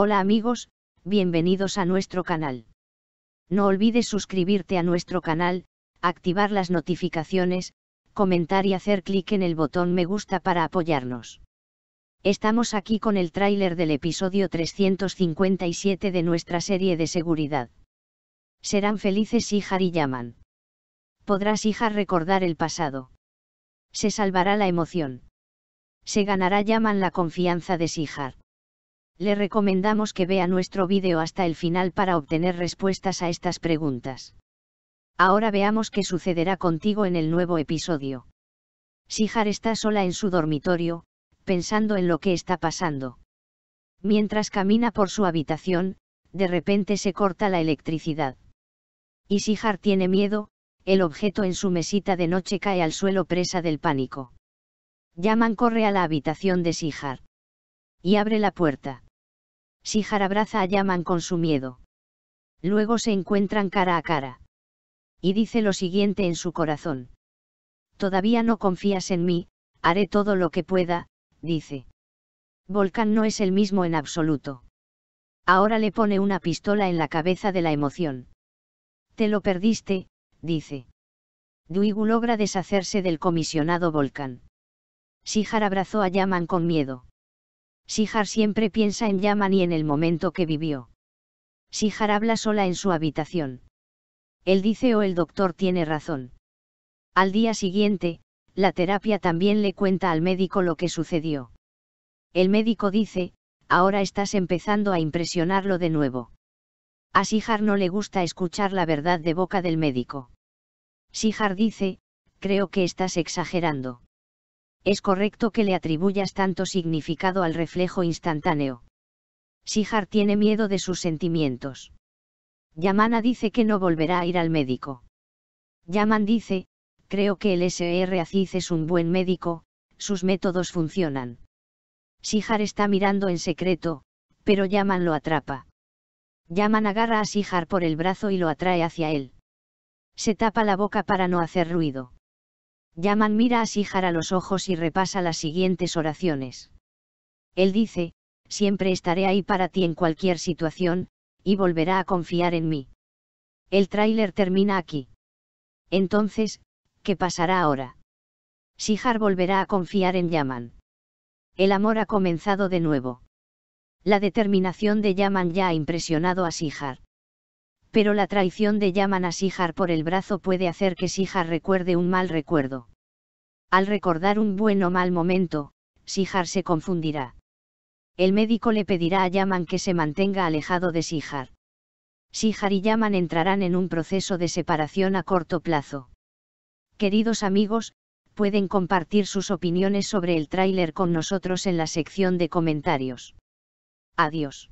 Hola amigos, bienvenidos a nuestro canal. No olvides suscribirte a nuestro canal, activar las notificaciones, comentar y hacer clic en el botón me gusta para apoyarnos. Estamos aquí con el tráiler del episodio 357 de nuestra serie de seguridad. Serán felices Sijar y Yaman. Podrás hija recordar el pasado. Se salvará la emoción. Se ganará Yaman la confianza de Sihar. Le recomendamos que vea nuestro vídeo hasta el final para obtener respuestas a estas preguntas. Ahora veamos qué sucederá contigo en el nuevo episodio. Sihar está sola en su dormitorio, pensando en lo que está pasando. Mientras camina por su habitación, de repente se corta la electricidad. Y Sihar tiene miedo, el objeto en su mesita de noche cae al suelo presa del pánico. Yaman corre a la habitación de Sihar. Y abre la puerta. Sihar abraza a Yaman con su miedo. Luego se encuentran cara a cara. Y dice lo siguiente en su corazón. Todavía no confías en mí, haré todo lo que pueda, dice. Volcán no es el mismo en absoluto. Ahora le pone una pistola en la cabeza de la emoción. Te lo perdiste, dice. Duigu logra deshacerse del comisionado Volcán. Sihar abrazó a Yaman con miedo. Sijar siempre piensa en Yaman y en el momento que vivió. sijar habla sola en su habitación. Él dice o oh, el doctor tiene razón. Al día siguiente, la terapia también le cuenta al médico lo que sucedió. El médico dice, ahora estás empezando a impresionarlo de nuevo. A sijar no le gusta escuchar la verdad de boca del médico. Sijar dice, creo que estás exagerando es correcto que le atribuyas tanto significado al reflejo instantáneo. Sihar tiene miedo de sus sentimientos. Yamana dice que no volverá a ir al médico. Yaman dice, creo que el SR Aziz es un buen médico, sus métodos funcionan. Sihar está mirando en secreto, pero Yaman lo atrapa. Yaman agarra a Sihar por el brazo y lo atrae hacia él. Se tapa la boca para no hacer ruido. Yaman mira a Sihar a los ojos y repasa las siguientes oraciones. Él dice, siempre estaré ahí para ti en cualquier situación, y volverá a confiar en mí. El tráiler termina aquí. Entonces, ¿qué pasará ahora? sijar volverá a confiar en Yaman. El amor ha comenzado de nuevo. La determinación de Yaman ya ha impresionado a sijar pero la traición de Yaman a Sihar por el brazo puede hacer que Sihar recuerde un mal recuerdo. Al recordar un buen o mal momento, Sihar se confundirá. El médico le pedirá a Yaman que se mantenga alejado de Sihar. Sihar y Yaman entrarán en un proceso de separación a corto plazo. Queridos amigos, pueden compartir sus opiniones sobre el tráiler con nosotros en la sección de comentarios. Adiós.